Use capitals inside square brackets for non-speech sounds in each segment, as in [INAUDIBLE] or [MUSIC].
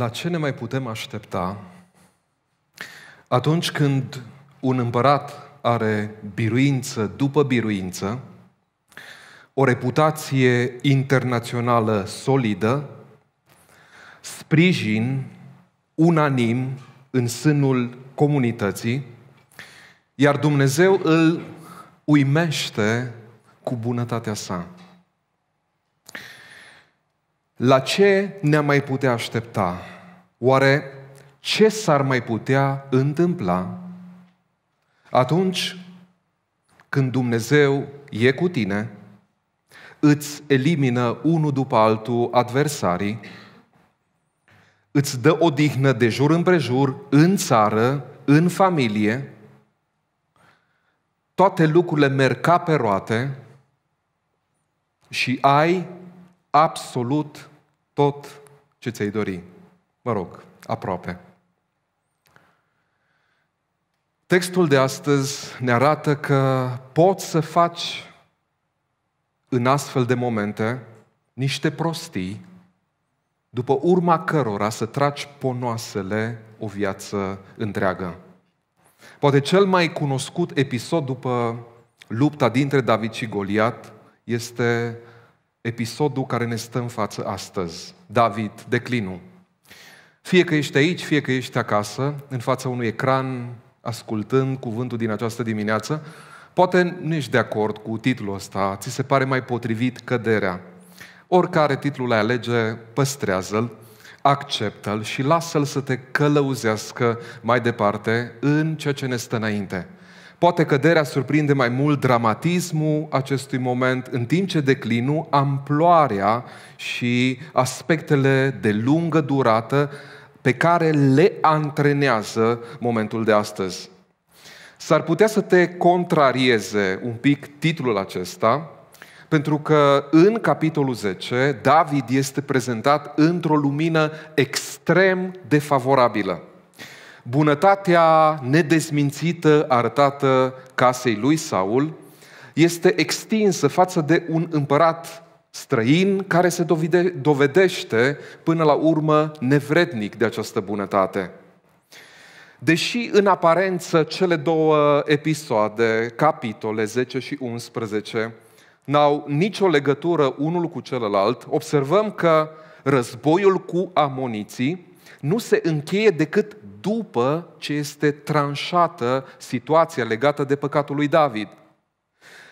la ce ne mai putem aștepta atunci când un împărat are biruință după biruință, o reputație internațională solidă, sprijin unanim în sânul comunității, iar Dumnezeu îl uimește cu bunătatea sa. La ce ne-am mai putea aștepta? Oare ce s-ar mai putea întâmpla atunci când Dumnezeu e cu tine, îți elimină unul după altul adversarii, îți dă odihnă de jur împrejur, în țară, în familie, toate lucrurile merg ca pe roate și ai absolut tot ce ți-ai dori. Mă rog, aproape. Textul de astăzi ne arată că poți să faci în astfel de momente niște prostii după urma cărora să tragi ponoasele o viață întreagă. Poate cel mai cunoscut episod după lupta dintre David și Goliat este episodul care ne stă în față astăzi. David, declinul. Fie că ești aici, fie că ești acasă, în fața unui ecran, ascultând cuvântul din această dimineață, poate nu ești de acord cu titlul ăsta, ți se pare mai potrivit căderea. Oricare titlul ai alege, păstrează-l, acceptă-l și lasă-l să te călăuzească mai departe în ceea ce ne stă înainte – Poate căderea surprinde mai mult dramatismul acestui moment, în timp ce declinul, amploarea și aspectele de lungă durată pe care le antrenează momentul de astăzi. S-ar putea să te contrarieze un pic titlul acesta, pentru că în capitolul 10 David este prezentat într-o lumină extrem de favorabilă bunătatea nedezmințită arătată casei lui Saul este extinsă față de un împărat străin care se dovedește până la urmă nevrednic de această bunătate. Deși în aparență cele două episoade, capitole 10 și 11, n-au nicio legătură unul cu celălalt, observăm că războiul cu amoniții nu se încheie decât după ce este tranșată situația legată de păcatul lui David.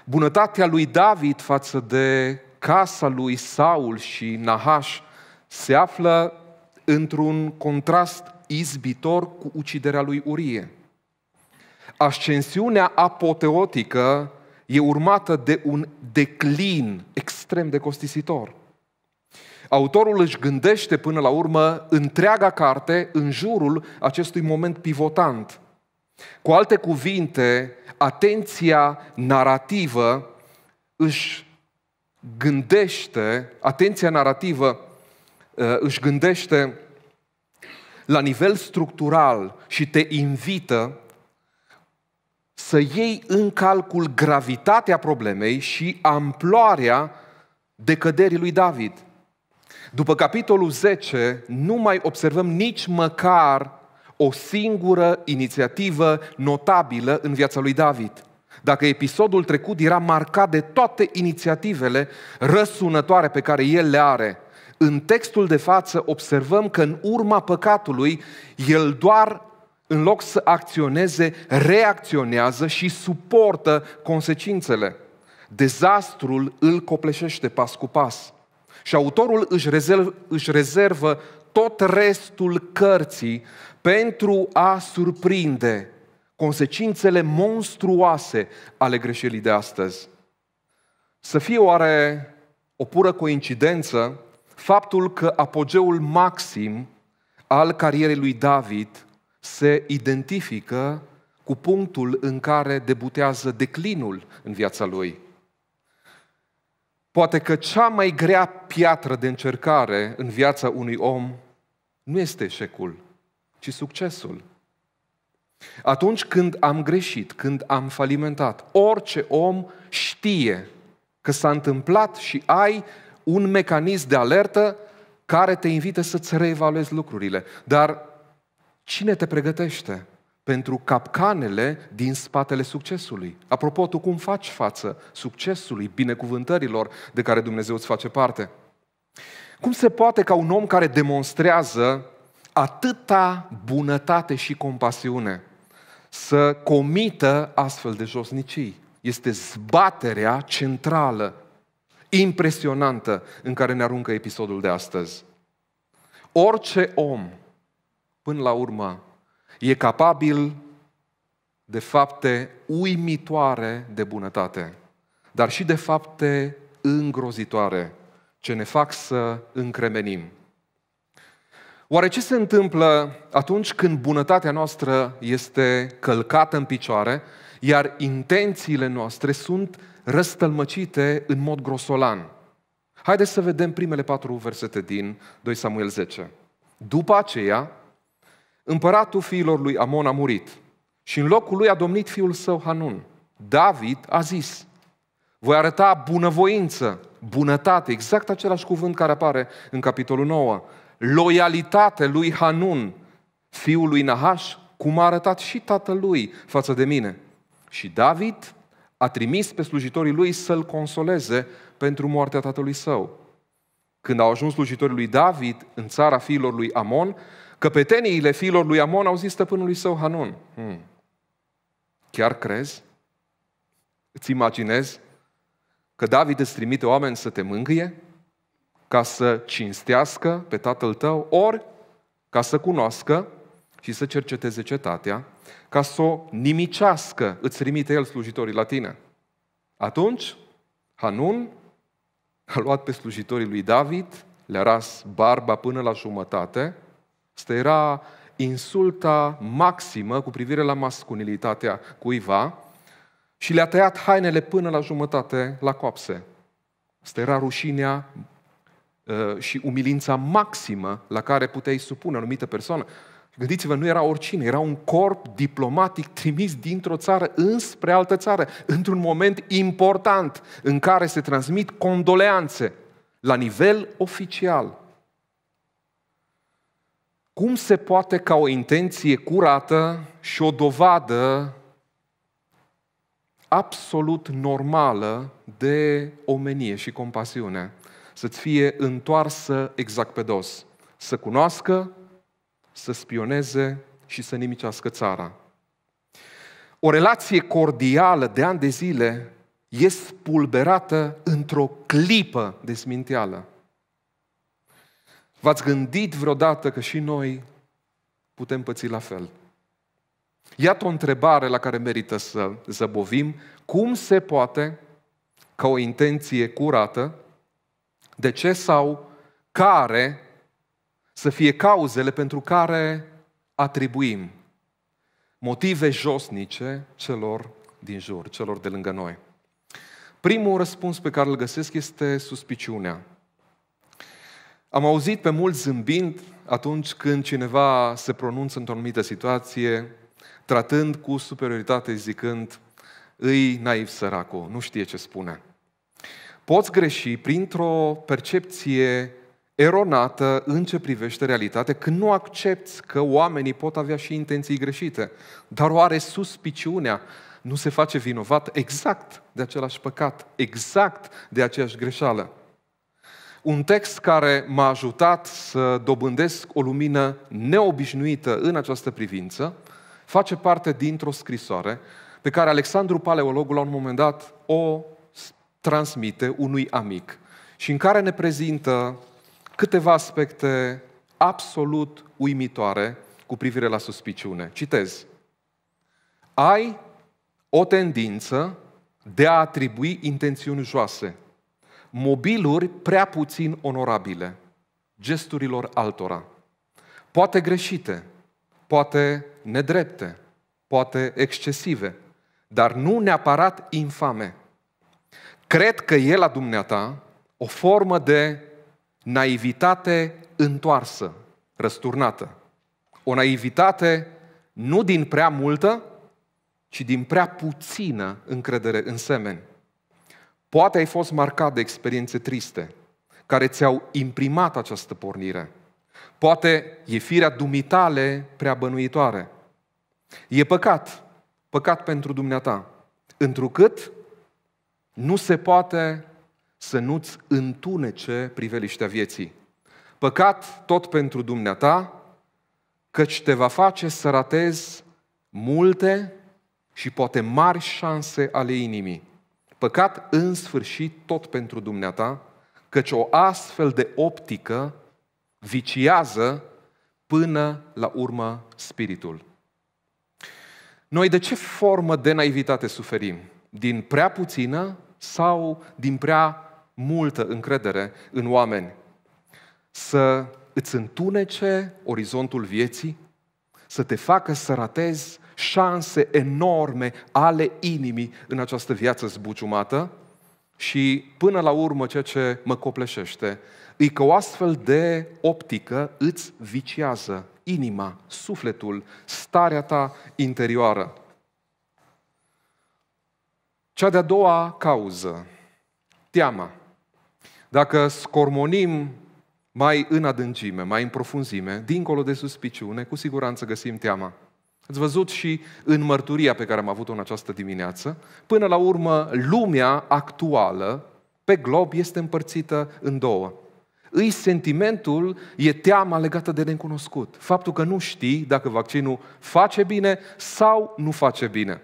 Bunătatea lui David față de casa lui Saul și Nahaș se află într-un contrast izbitor cu uciderea lui Urie. Ascensiunea apoteotică e urmată de un declin extrem de costisitor. Autorul își gândește până la urmă întreaga carte în jurul acestui moment pivotant. Cu alte cuvinte, atenția narrativă își gândește, atenția narrativă uh, își gândește la nivel structural și te invită să iei în calcul gravitatea problemei și amploarea decăderii lui David. După capitolul 10, nu mai observăm nici măcar o singură inițiativă notabilă în viața lui David. Dacă episodul trecut era marcat de toate inițiativele răsunătoare pe care el le are, în textul de față observăm că în urma păcatului, el doar în loc să acționeze, reacționează și suportă consecințele. Dezastrul îl copleșește pas cu pas. Și autorul își rezervă, își rezervă tot restul cărții pentru a surprinde consecințele monstruoase ale greșelii de astăzi. Să fie oare o pură coincidență faptul că apogeul maxim al carierei lui David se identifică cu punctul în care debutează declinul în viața lui. Poate că cea mai grea piatră de încercare în viața unui om nu este eșecul, ci succesul. Atunci când am greșit, când am falimentat, orice om știe că s-a întâmplat și ai un mecanism de alertă care te invită să-ți reevaluezi lucrurile. Dar cine te pregătește? pentru capcanele din spatele succesului. Apropo, tu cum faci față succesului, binecuvântărilor de care Dumnezeu îți face parte? Cum se poate ca un om care demonstrează atâta bunătate și compasiune să comită astfel de josnicii? Este zbaterea centrală, impresionantă, în care ne aruncă episodul de astăzi. Orice om, până la urmă, e capabil de fapte uimitoare de bunătate, dar și de fapte îngrozitoare, ce ne fac să încremenim. Oare ce se întâmplă atunci când bunătatea noastră este călcată în picioare, iar intențiile noastre sunt răstălmăcite în mod grosolan? Haideți să vedem primele patru versete din 2 Samuel 10. După aceea, împăratul fiilor lui Amon a murit și în locul lui a domnit fiul său Hanun. David a zis, voi arăta bunăvoință, bunătate, exact același cuvânt care apare în capitolul 9, loialitate lui Hanun, fiul lui Nahaș, cum a arătat și tatălui față de mine. Și David a trimis pe slujitorii lui să-l consoleze pentru moartea tatălui său. Când au ajuns slujitorii lui David în țara fiilor lui Amon, Căpeteniile fiilor lui Amon au zis stăpânului său Hanun, hmm, chiar crezi? Îți imaginezi că David îți trimite oameni să te mângâie? Ca să cinstească pe tatăl tău? Ori ca să cunoască și să cerceteze cetatea, ca să o nimicească, îți trimite el slujitorii la tine. Atunci, Hanun a luat pe slujitorii lui David, le-a ras barba până la jumătate, Asta era insulta maximă cu privire la masculinitatea cuiva și le-a tăiat hainele până la jumătate la coapse. Asta era rușinea uh, și umilința maximă la care puteai supune o anumită persoană. Gândiți-vă, nu era oricine, era un corp diplomatic trimis dintr-o țară înspre altă țară, într-un moment important în care se transmit condoleanțe la nivel oficial. Cum se poate ca o intenție curată și o dovadă absolut normală de omenie și compasiune să-ți fie întoarsă exact pe dos, să cunoască, să spioneze și să nimicească țara? O relație cordială de ani de zile e spulberată într-o clipă de sminteală. V-ați gândit vreodată că și noi putem păți la fel? Iată o întrebare la care merită să zăbovim. Cum se poate ca o intenție curată, de ce sau care să fie cauzele pentru care atribuim motive josnice celor din jur, celor de lângă noi? Primul răspuns pe care îl găsesc este suspiciunea. Am auzit pe mulți zâmbind atunci când cineva se pronunță într-o anumită situație, tratând cu superioritate, zicând, îi naiv săracul, nu știe ce spune. Poți greși printr-o percepție eronată în ce privește realitatea, când nu accepti că oamenii pot avea și intenții greșite, dar oare suspiciunea nu se face vinovat exact de același păcat, exact de aceeași greșeală un text care m-a ajutat să dobândesc o lumină neobișnuită în această privință, face parte dintr-o scrisoare pe care Alexandru Paleologul la un moment dat o transmite unui amic și în care ne prezintă câteva aspecte absolut uimitoare cu privire la suspiciune. Citez. Ai o tendință de a atribui intențiuni joase – mobiluri prea puțin onorabile gesturilor altora. Poate greșite, poate nedrepte, poate excesive, dar nu neapărat infame. Cred că e la dumneata o formă de naivitate întoarsă, răsturnată. O naivitate nu din prea multă, ci din prea puțină încredere în semeni. Poate ai fost marcat de experiențe triste, care ți-au imprimat această pornire. Poate e firea dumitale prea bănuitoare. E păcat, păcat pentru dumneata, întrucât nu se poate să nu-ți întunece priveliștea vieții. Păcat tot pentru dumneata, căci te va face să ratezi multe și poate mari șanse ale inimii. Păcat în sfârșit tot pentru dumneata, căci o astfel de optică viciază până la urmă spiritul. Noi de ce formă de naivitate suferim? Din prea puțină sau din prea multă încredere în oameni? Să îți întunece orizontul vieții, să te facă să ratezi șanse enorme ale inimii în această viață zbuciumată și până la urmă ceea ce mă copleșește e că o astfel de optică îți viciază inima, sufletul, starea ta interioară. Cea de-a doua cauză, teama. Dacă scormonim mai în adâncime, mai în profunzime, dincolo de suspiciune, cu siguranță găsim teama. Ați văzut și în mărturia pe care am avut-o în această dimineață, până la urmă, lumea actuală pe glob este împărțită în două. Îi sentimentul e teama legată de necunoscut. Faptul că nu știi dacă vaccinul face bine sau nu face bine.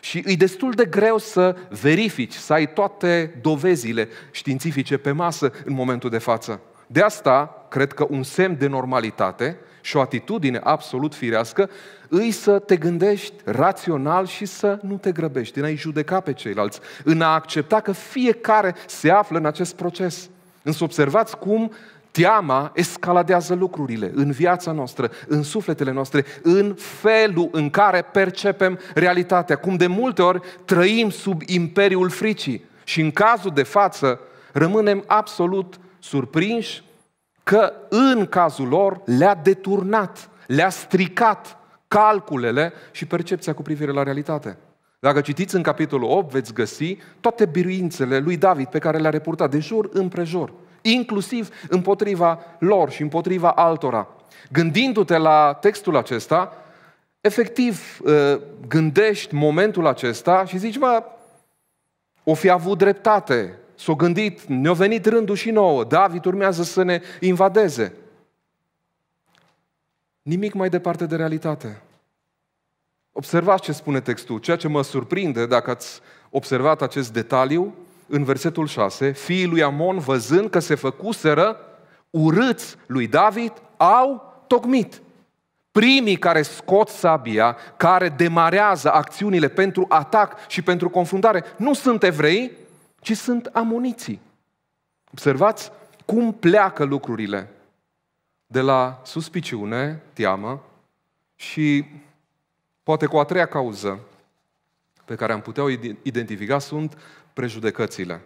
Și e destul de greu să verifici, să ai toate dovezile științifice pe masă în momentul de față. De asta, cred că un semn de normalitate și o atitudine absolut firească, îi să te gândești rațional și să nu te grăbești, în a-i judeca pe ceilalți, în a accepta că fiecare se află în acest proces. Însă observați cum Teama escaladează lucrurile în viața noastră, în sufletele noastre, în felul în care percepem realitatea. Cum de multe ori trăim sub imperiul fricii și în cazul de față rămânem absolut surprinși, că în cazul lor le-a deturnat, le-a stricat calculele și percepția cu privire la realitate. Dacă citiți în capitolul 8, veți găsi toate biruințele lui David pe care le-a reportat de jur împrejur, inclusiv împotriva lor și împotriva altora. Gândindu-te la textul acesta, efectiv ă, gândești momentul acesta și zici, mă, o fi avut dreptate s-au gândit, ne-a venit rândul și nouă, David urmează să ne invadeze. Nimic mai departe de realitate. Observați ce spune textul. Ceea ce mă surprinde, dacă ați observat acest detaliu, în versetul 6, fiii lui Amon, văzând că se făcuseră urâți lui David, au tocmit. Primii care scot sabia, care demarează acțiunile pentru atac și pentru confruntare, nu sunt evrei, ci sunt amuniții. Observați cum pleacă lucrurile de la suspiciune, teamă și poate cu a treia cauză pe care am putea o identifica sunt prejudecățile.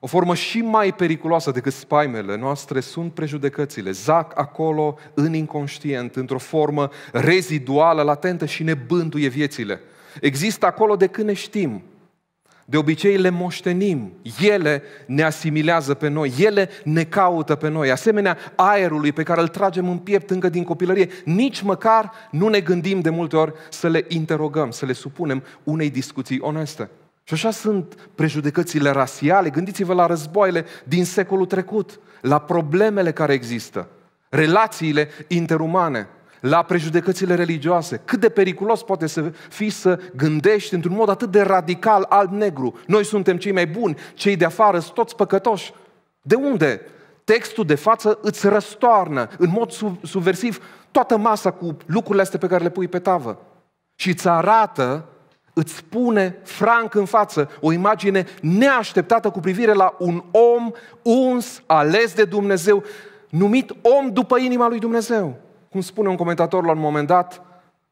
O formă și mai periculoasă decât spaimele noastre sunt prejudecățile. Zac acolo în inconștient, într-o formă reziduală, latentă și ne bântuie viețile. Există acolo de când ne știm. De obicei le moștenim, ele ne asimilează pe noi, ele ne caută pe noi. Asemenea, aerului pe care îl tragem în piept încă din copilărie, nici măcar nu ne gândim de multe ori să le interogăm, să le supunem unei discuții oneste. Și așa sunt prejudecățile rasiale. Gândiți-vă la războaiele din secolul trecut, la problemele care există, relațiile interumane la prejudecățile religioase. Cât de periculos poate să fii să gândești într-un mod atât de radical alb-negru. Noi suntem cei mai buni, cei de afară sunt toți păcătoși. De unde? Textul de față îți răstoarnă în mod subversiv toată masa cu lucrurile astea pe care le pui pe tavă. Și îți arată, îți spune franc în față o imagine neașteptată cu privire la un om uns, ales de Dumnezeu, numit om după inima lui Dumnezeu. Cum spune un comentator la un moment dat,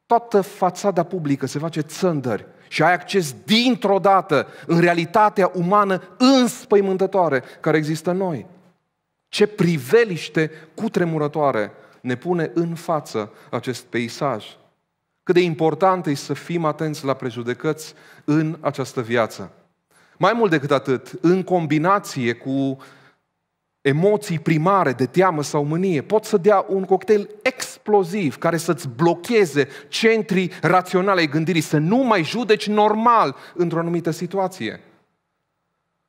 toată fațada publică se face țândări și ai acces dintr-o dată în realitatea umană înspăimântătoare care există în noi. Ce priveliște cutremurătoare ne pune în față acest peisaj. Cât de important e să fim atenți la prejudecăți în această viață. Mai mult decât atât, în combinație cu emoții primare de teamă sau mânie, pot să dea un cocktail extraordinar exploziv care să-ți blocheze centrii raționale ai gândirii, să nu mai judeci normal într-o anumită situație.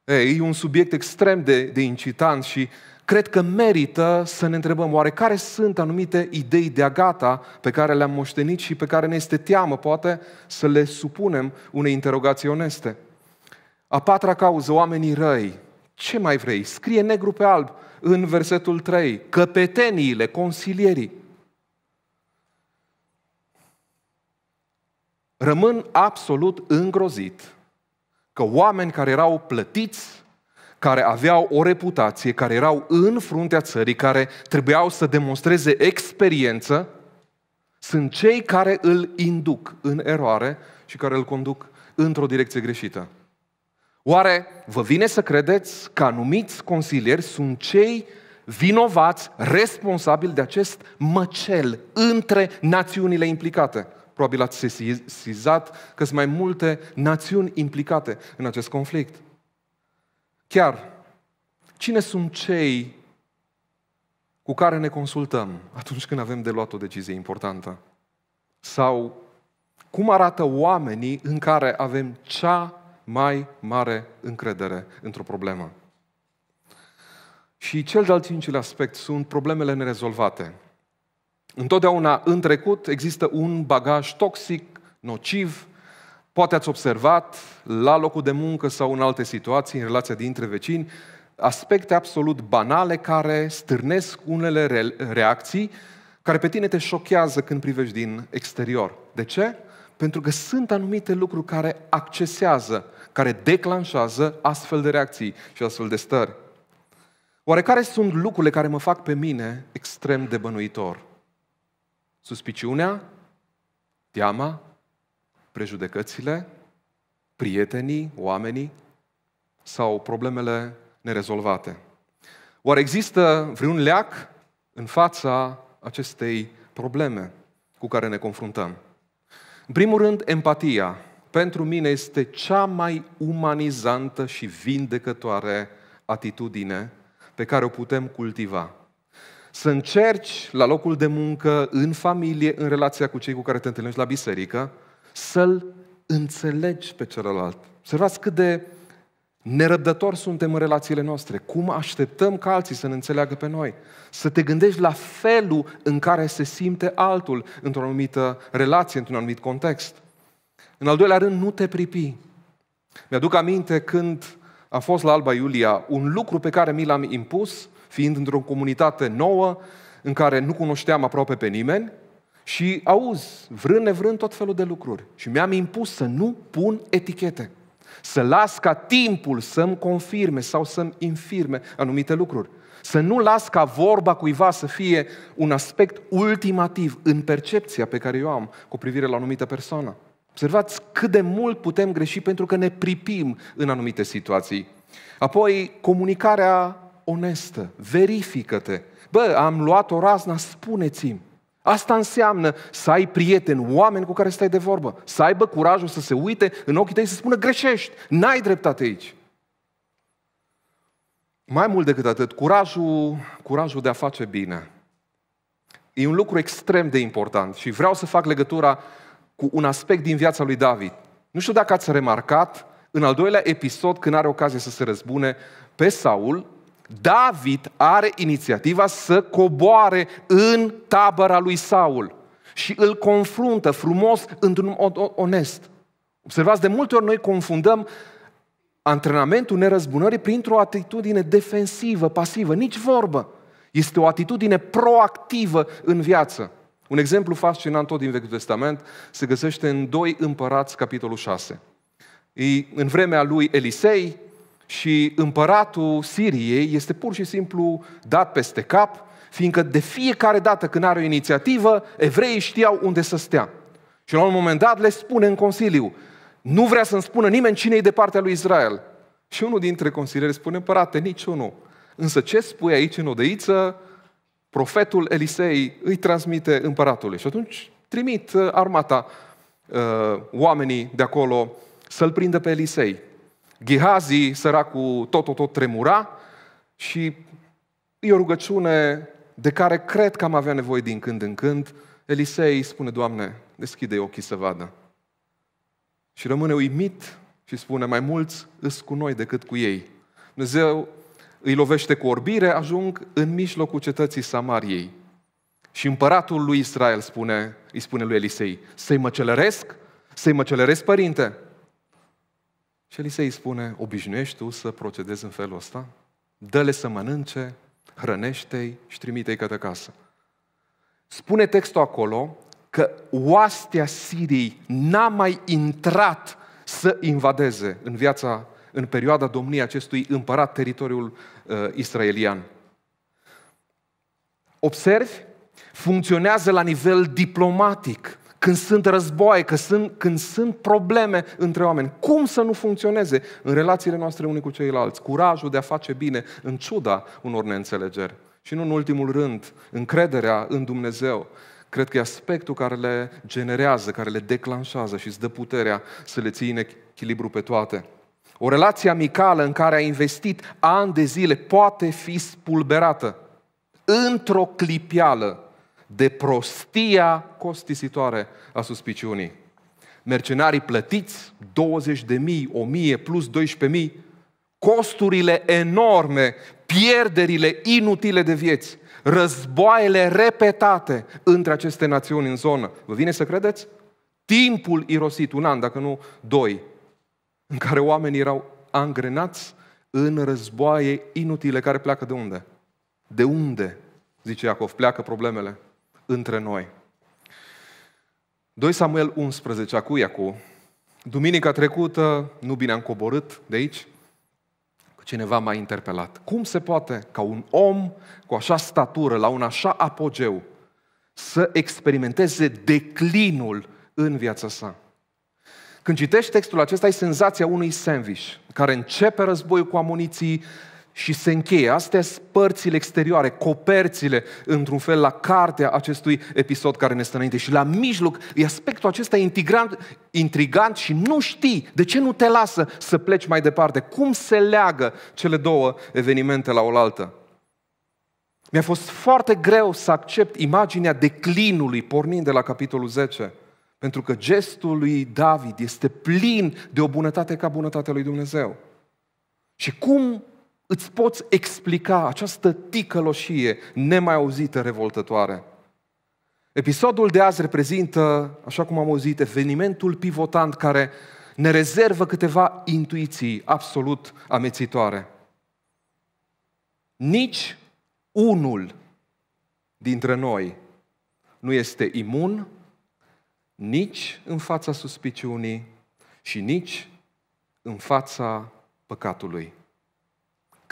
Ei, e un subiect extrem de, de incitant și cred că merită să ne întrebăm oare care sunt anumite idei de agata pe care le-am moștenit și pe care ne este teamă, poate, să le supunem unei interogații oneste. A patra cauză, oamenii răi. Ce mai vrei? Scrie negru pe alb în versetul 3. Căpeteniile, consilierii. rămân absolut îngrozit că oameni care erau plătiți, care aveau o reputație, care erau în fruntea țării, care trebuiau să demonstreze experiență, sunt cei care îl induc în eroare și care îl conduc într-o direcție greșită. Oare vă vine să credeți că anumiți consilieri sunt cei vinovați, responsabili de acest măcel între națiunile implicate? probabil ați sesizat că sunt mai multe națiuni implicate în acest conflict. Chiar, cine sunt cei cu care ne consultăm atunci când avem de luat o decizie importantă? Sau cum arată oamenii în care avem cea mai mare încredere într-o problemă? Și cel de-al cincilea aspect sunt problemele nerezolvate. Întotdeauna în trecut există un bagaj toxic, nociv, poate ați observat la locul de muncă sau în alte situații, în relația dintre vecini, aspecte absolut banale care stârnesc unele re- reacții care pe tine te șochează când privești din exterior. De ce? Pentru că sunt anumite lucruri care accesează, care declanșează astfel de reacții și astfel de stări. Oare care sunt lucrurile care mă fac pe mine extrem de bănuitor? Suspiciunea, teama, prejudecățile, prietenii, oamenii sau problemele nerezolvate. Oare există vreun leac în fața acestei probleme cu care ne confruntăm? În primul rând, empatia pentru mine este cea mai umanizantă și vindecătoare atitudine pe care o putem cultiva. Să încerci la locul de muncă, în familie, în relația cu cei cu care te întâlnești la biserică, să-l înțelegi pe celălalt. Observați cât de nerăbdători suntem în relațiile noastre. Cum așteptăm ca alții să ne înțeleagă pe noi? Să te gândești la felul în care se simte altul într-o anumită relație, într-un anumit context. În al doilea rând, nu te pripi. Mi-aduc aminte când am fost la Alba Iulia, un lucru pe care mi l-am impus fiind într-o comunitate nouă, în care nu cunoșteam aproape pe nimeni, și auzi, vrând nevrând tot felul de lucruri. Și mi-am impus să nu pun etichete. Să las ca timpul să-mi confirme sau să-mi infirme anumite lucruri. Să nu las ca vorba cuiva să fie un aspect ultimativ în percepția pe care eu am cu privire la anumită persoană. Observați cât de mult putem greși pentru că ne pripim în anumite situații. Apoi, comunicarea onestă, verifică-te. Bă, am luat o razna, spuneți-mi. Asta înseamnă să ai prieteni, oameni cu care stai de vorbă, să aibă curajul să se uite în ochii tăi și să spună greșești, n-ai dreptate aici. Mai mult decât atât, curajul, curajul de a face bine. E un lucru extrem de important și vreau să fac legătura cu un aspect din viața lui David. Nu știu dacă ați remarcat, în al doilea episod, când are ocazie să se răzbune pe Saul, David are inițiativa să coboare în tabăra lui Saul și îl confruntă frumos într-un mod onest. Observați, de multe ori noi confundăm antrenamentul nerăzbunării printr-o atitudine defensivă, pasivă, nici vorbă. Este o atitudine proactivă în viață. Un exemplu fascinant tot din Vechiul Testament se găsește în 2 Împărați, capitolul 6. În vremea lui Elisei, și împăratul Siriei este pur și simplu dat peste cap, fiindcă de fiecare dată când are o inițiativă, evreii știau unde să stea. Și la un moment dat le spune în Consiliu, nu vrea să-mi spună nimeni cine e de partea lui Israel. Și unul dintre consilieri spune, împărate, niciunul. Însă ce spui aici în odăiță, profetul Elisei îi transmite împăratului. Și atunci trimit uh, armata uh, oamenii de acolo să-l prindă pe Elisei. Ghihazi, săracul, tot, tot, tot tremura și e o rugăciune de care cred că am avea nevoie din când în când. Elisei spune, Doamne, deschide ochii să vadă. Și rămâne uimit și spune, mai mulți îs cu noi decât cu ei. Dumnezeu îi lovește cu orbire, ajung în mijlocul cetății Samariei. Și împăratul lui Israel spune, îi spune lui Elisei, să-i măcelăresc, să-i măcelăresc părinte, și Elisei spune, obișnuiești tu să procedezi în felul ăsta? Dă-le să mănânce, hrănește-i și trimite-i către casă. Spune textul acolo că oastea Siriei n-a mai intrat să invadeze în viața, în perioada domniei acestui împărat teritoriul uh, israelian. Observi? Funcționează la nivel diplomatic când sunt războaie, când sunt, când sunt probleme între oameni. Cum să nu funcționeze în relațiile noastre unii cu ceilalți? Curajul de a face bine în ciuda unor neînțelegeri. Și nu în ultimul rând, încrederea în Dumnezeu. Cred că e aspectul care le generează, care le declanșează și îți dă puterea să le ții în echilibru pe toate. O relație amicală în care ai investit ani de zile poate fi spulberată într-o clipială de prostia costisitoare a suspiciunii. Mercenarii plătiți, 20.000, 1.000 plus 12.000, costurile enorme, pierderile inutile de vieți, războaiele repetate între aceste națiuni în zonă. Vă vine să credeți? Timpul irosit, un an, dacă nu doi, în care oamenii erau angrenați în războaie inutile care pleacă de unde? De unde? Zice Iacov, pleacă problemele între noi. 2 Samuel 11, acu cu Duminica trecută, nu bine am coborât de aici, cineva m-a interpelat. Cum se poate ca un om cu așa statură, la un așa apogeu, să experimenteze declinul în viața sa? Când citești textul acesta, ai senzația unui sandwich care începe războiul cu amuniții, și se încheie. Astea sunt părțile exterioare, coperțile, într-un fel, la cartea acestui episod care ne stă înainte. Și la mijloc e aspectul acesta intrigant, intrigant și nu știi de ce nu te lasă să pleci mai departe. Cum se leagă cele două evenimente la oaltă? Mi-a fost foarte greu să accept imaginea declinului pornind de la capitolul 10. Pentru că gestul lui David este plin de o bunătate ca bunătatea lui Dumnezeu. Și cum îți poți explica această ticăloșie nemai auzită, revoltătoare. Episodul de azi reprezintă, așa cum am auzit, evenimentul pivotant care ne rezervă câteva intuiții absolut amețitoare. Nici unul dintre noi nu este imun nici în fața suspiciunii și nici în fața păcatului.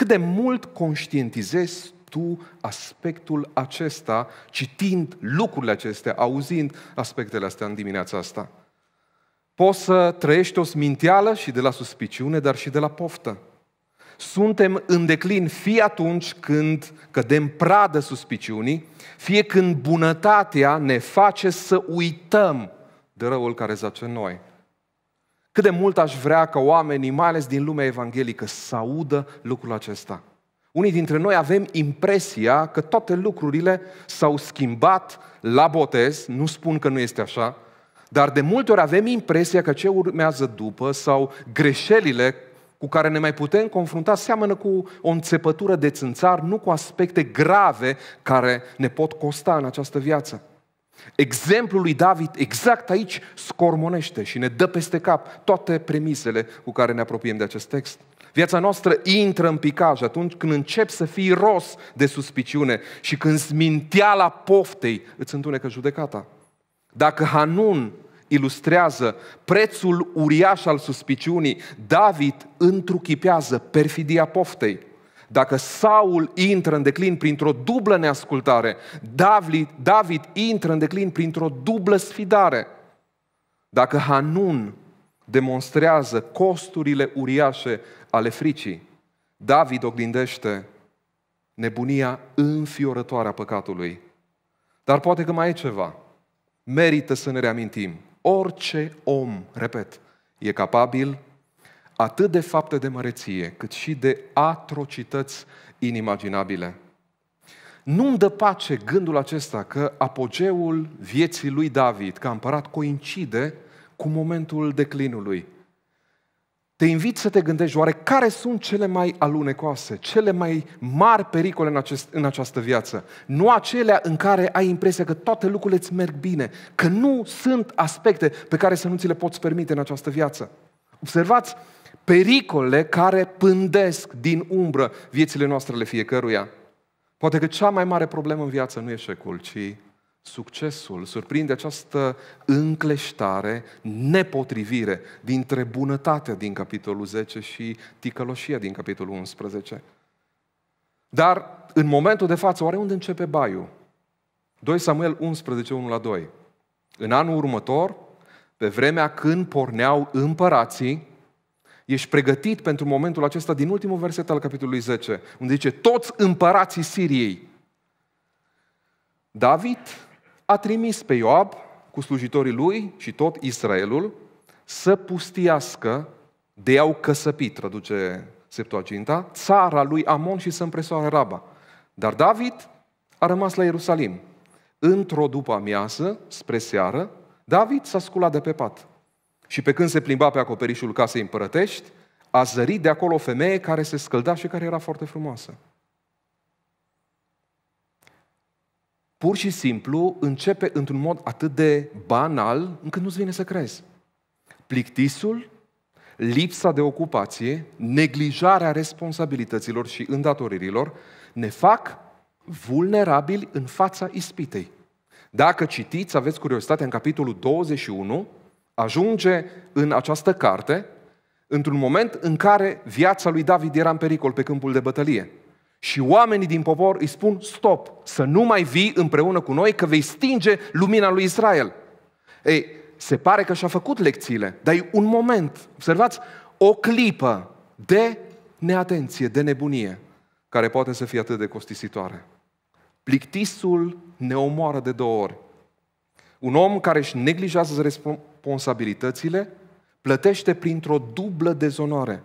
Cât de mult conștientizezi tu aspectul acesta, citind lucrurile acestea, auzind aspectele astea în dimineața asta. Poți să trăiești o sminteală și de la suspiciune, dar și de la poftă. Suntem în declin fie atunci când cădem pradă suspiciunii, fie când bunătatea ne face să uităm de răul care zace în noi. Cât de mult aș vrea ca oamenii, mai ales din lumea evanghelică, să audă lucrul acesta. Unii dintre noi avem impresia că toate lucrurile s-au schimbat la botez, nu spun că nu este așa, dar de multe ori avem impresia că ce urmează după sau greșelile cu care ne mai putem confrunta seamănă cu o înțepătură de țânțar, nu cu aspecte grave care ne pot costa în această viață. Exemplul lui David exact aici scormonește și ne dă peste cap toate premisele cu care ne apropiem de acest text. Viața noastră intră în picaj atunci când încep să fii ros de suspiciune și când sminteala poftei îți întunecă judecata. Dacă Hanun ilustrează prețul uriaș al suspiciunii, David întruchipează perfidia poftei. Dacă Saul intră în declin printr-o dublă neascultare, David, David intră în declin printr-o dublă sfidare. Dacă Hanun demonstrează costurile uriașe ale fricii, David oglindește nebunia înfiorătoare a păcatului. Dar poate că mai e ceva. Merită să ne reamintim. Orice om, repet, e capabil atât de fapte de măreție, cât și de atrocități inimaginabile. Nu-mi dă pace gândul acesta că apogeul vieții lui David, ca împărat, coincide cu momentul declinului. Te invit să te gândești, oare care sunt cele mai alunecoase, cele mai mari pericole în, acest, în această viață? Nu acelea în care ai impresia că toate lucrurile îți merg bine, că nu sunt aspecte pe care să nu ți le poți permite în această viață. Observați pericolele care pândesc din umbră viețile noastre ale fiecăruia. Poate că cea mai mare problemă în viață nu e eșecul, ci succesul. Surprinde această încleștare, nepotrivire dintre bunătatea din capitolul 10 și ticăloșia din capitolul 11. Dar în momentul de față, oare unde începe baiul? 2 Samuel 11, 1 la 2. În anul următor, pe vremea când porneau împărații, ești pregătit pentru momentul acesta din ultimul verset al capitolului 10, unde zice, toți împărații Siriei. David a trimis pe Ioab cu slujitorii lui și tot Israelul să pustiască, de au căsăpit, traduce Septuaginta, țara lui Amon și să împresoare Raba. Dar David a rămas la Ierusalim. Într-o după amiază, spre seară, David s-a sculat de pe pat și pe când se plimba pe acoperișul casei împărătești, a zărit de acolo o femeie care se scălda și care era foarte frumoasă. Pur și simplu începe într-un mod atât de banal încât nu-ți vine să crezi. Plictisul, lipsa de ocupație, neglijarea responsabilităților și îndatoririlor ne fac vulnerabili în fața ispitei. Dacă citiți, aveți curiozitate, în capitolul 21, ajunge în această carte într-un moment în care viața lui David era în pericol pe câmpul de bătălie. Și oamenii din popor îi spun, stop, să nu mai vii împreună cu noi, că vei stinge lumina lui Israel. Ei, se pare că și-a făcut lecțiile, dar e un moment, observați, o clipă de neatenție, de nebunie, care poate să fie atât de costisitoare. Plictisul ne omoară de două ori. Un om care își neglijează responsabilitățile, plătește printr-o dublă dezonoare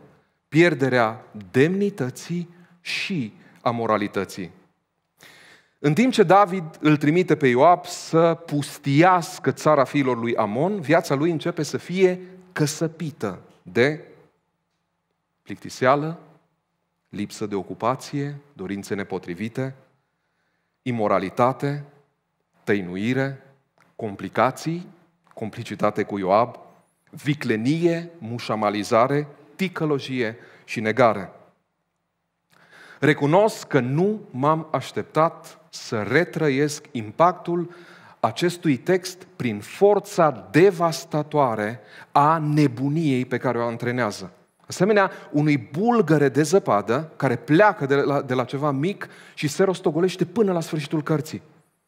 pierderea demnității și a moralității. În timp ce David îl trimite pe Ioab să pustiască țara fiilor lui Amon, viața lui începe să fie căsăpită de plictiseală, lipsă de ocupație, dorințe nepotrivite, imoralitate, tăinuire, complicații complicitate cu Ioab, viclenie, mușamalizare, ticălogie și negare. Recunosc că nu m-am așteptat să retrăiesc impactul acestui text prin forța devastatoare a nebuniei pe care o antrenează. Asemenea, unui bulgăre de zăpadă care pleacă de la, de la ceva mic și se rostogolește până la sfârșitul cărții.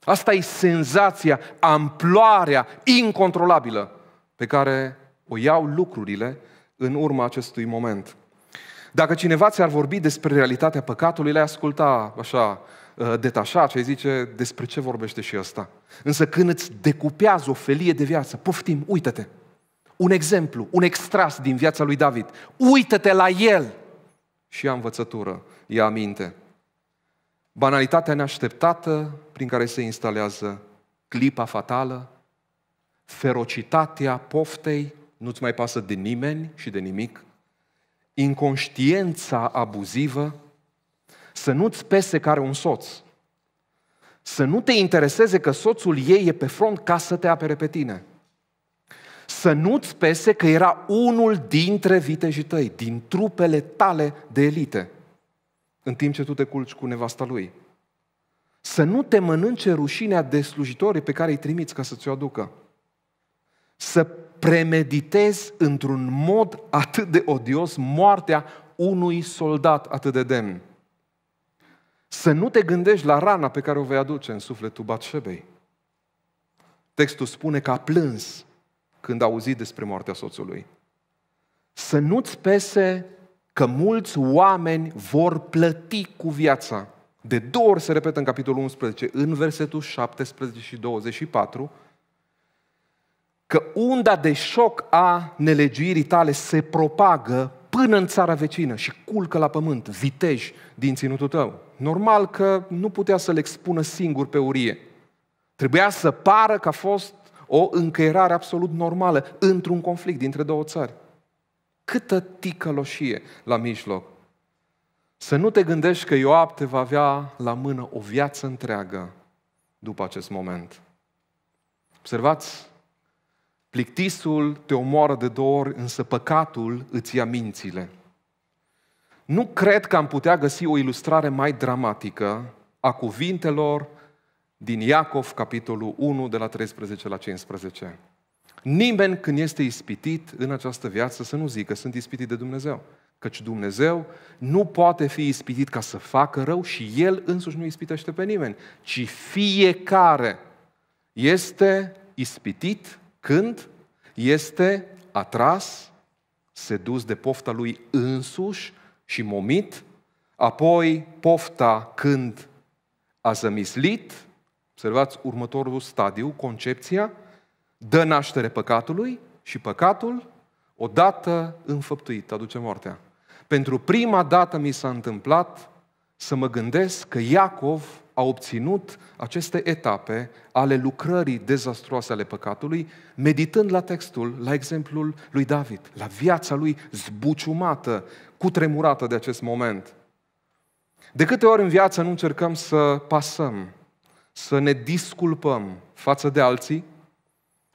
Asta e senzația, amploarea incontrolabilă pe care o iau lucrurile în urma acestui moment. Dacă cineva ți-ar vorbi despre realitatea păcatului, le-ai asculta așa, uh, detașat și ai zice despre ce vorbește și ăsta. Însă când îți decupează o felie de viață, poftim, uită-te. Un exemplu, un extras din viața lui David. Uită-te la el! Și ia învățătură, ia aminte banalitatea neașteptată prin care se instalează clipa fatală, ferocitatea poftei, nu-ți mai pasă de nimeni și de nimic, inconștiența abuzivă, să nu-ți pese care un soț, să nu te intereseze că soțul ei e pe front ca să te apere pe tine. Să nu-ți pese că era unul dintre vitejii tăi, din trupele tale de elite în timp ce tu te culci cu nevasta lui. Să nu te mănânce rușinea de slujitorii pe care îi trimiți ca să ți-o aducă. Să premeditezi într-un mod atât de odios moartea unui soldat atât de demn. Să nu te gândești la rana pe care o vei aduce în sufletul Batșebei. Textul spune că a plâns când a auzit despre moartea soțului. Să nu-ți pese că mulți oameni vor plăti cu viața. De două ori se repetă în capitolul 11, în versetul 17 și 24, că unda de șoc a nelegiuirii tale se propagă până în țara vecină și culcă la pământ vitej din ținutul tău. Normal că nu putea să-l expună singur pe urie. Trebuia să pară că a fost o încăierare absolut normală într-un conflict dintre două țări câtă ticăloșie la mijloc. Să nu te gândești că Ioab te va avea la mână o viață întreagă după acest moment. Observați, plictisul te omoară de două ori, însă păcatul îți ia mințile. Nu cred că am putea găsi o ilustrare mai dramatică a cuvintelor din Iacov, capitolul 1, de la 13 la 15. Nimeni când este ispitit în această viață să nu zică sunt ispitit de Dumnezeu. Căci Dumnezeu nu poate fi ispitit ca să facă rău și El însuși nu ispitește pe nimeni, ci fiecare este ispitit când este atras, sedus de pofta lui însuși și momit, apoi pofta când a zămislit, observați următorul stadiu, concepția, dă naștere păcatului și păcatul, odată înfăptuit, aduce moartea. Pentru prima dată mi s-a întâmplat să mă gândesc că Iacov a obținut aceste etape ale lucrării dezastroase ale păcatului, meditând la textul, la exemplul lui David, la viața lui zbuciumată, cutremurată de acest moment. De câte ori în viață nu încercăm să pasăm, să ne disculpăm față de alții,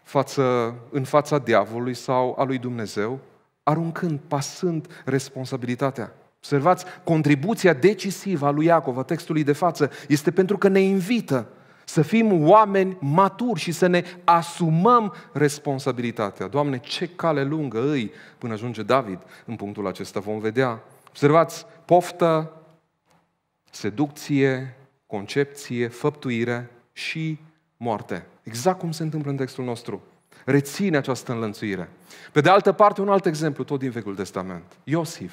față, în fața diavolului sau a lui Dumnezeu, aruncând, pasând responsabilitatea. Observați, contribuția decisivă a lui Iacov, a textului de față, este pentru că ne invită să fim oameni maturi și să ne asumăm responsabilitatea. Doamne, ce cale lungă îi până ajunge David în punctul acesta, vom vedea. Observați, poftă, seducție, concepție, făptuire și moarte. Exact cum se întâmplă în textul nostru. Reține această înlănțuire. Pe de altă parte, un alt exemplu, tot din Vechiul Testament. Iosif,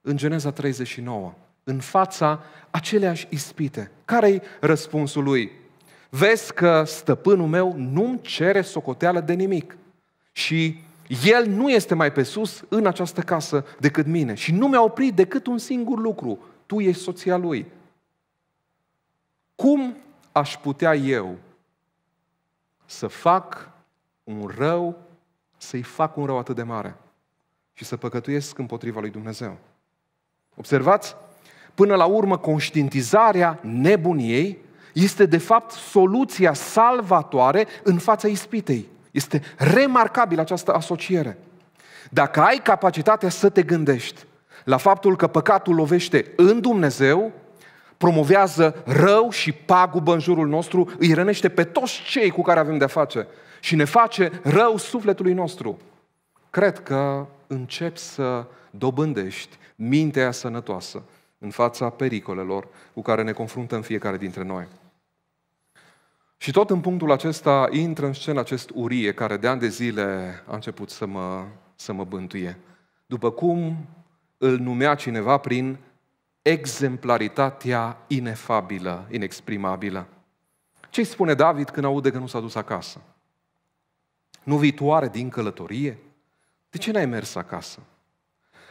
în Geneza 39, în fața aceleași ispite. Care-i răspunsul lui? Vezi că stăpânul meu nu-mi cere socoteală de nimic. Și el nu este mai pe sus în această casă decât mine. Și nu mi-a oprit decât un singur lucru. Tu ești soția lui. Cum aș putea eu să fac un rău, să-i fac un rău atât de mare și să păcătuiesc împotriva lui Dumnezeu. Observați? Până la urmă, conștientizarea nebuniei este de fapt soluția salvatoare în fața ispitei. Este remarcabilă această asociere. Dacă ai capacitatea să te gândești la faptul că păcatul lovește în Dumnezeu, promovează rău și pagubă în jurul nostru, îi rănește pe toți cei cu care avem de face și ne face rău sufletului nostru. Cred că încep să dobândești mintea sănătoasă în fața pericolelor cu care ne confruntăm fiecare dintre noi. Și tot în punctul acesta intră în scenă acest urie care de ani de zile a început să mă, să mă bântuie. După cum îl numea cineva prin exemplaritatea inefabilă, inexprimabilă. Ce spune David când aude că nu s-a dus acasă? Nu viitoare din călătorie? De ce n-ai mers acasă?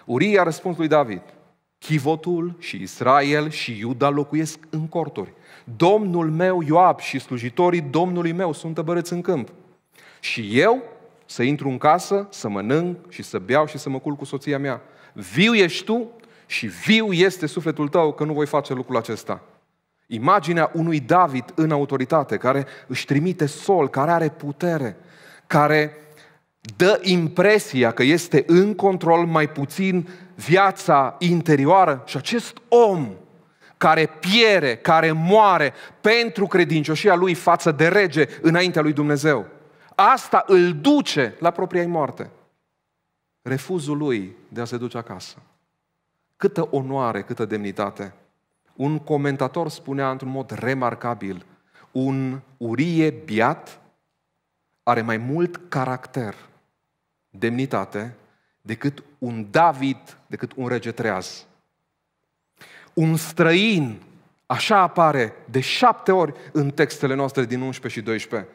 Uria a răspuns lui David, Chivotul și Israel și Iuda locuiesc în corturi. Domnul meu Ioab și slujitorii Domnului meu sunt tăbărâți în câmp. Și eu să intru în casă, să mănânc și să beau și să mă culc cu soția mea. Viu ești tu și viu este sufletul tău că nu voi face lucrul acesta. Imaginea unui David în autoritate, care își trimite sol, care are putere, care dă impresia că este în control mai puțin viața interioară și acest om care piere, care moare pentru credincioșia lui față de rege înaintea lui Dumnezeu. Asta îl duce la propria moarte. Refuzul lui de a se duce acasă. Câtă onoare, câtă demnitate! Un comentator spunea într-un mod remarcabil, un urie biat are mai mult caracter, demnitate, decât un David, decât un rege treaz. Un străin, așa apare de șapte ori în textele noastre din 11 și 12,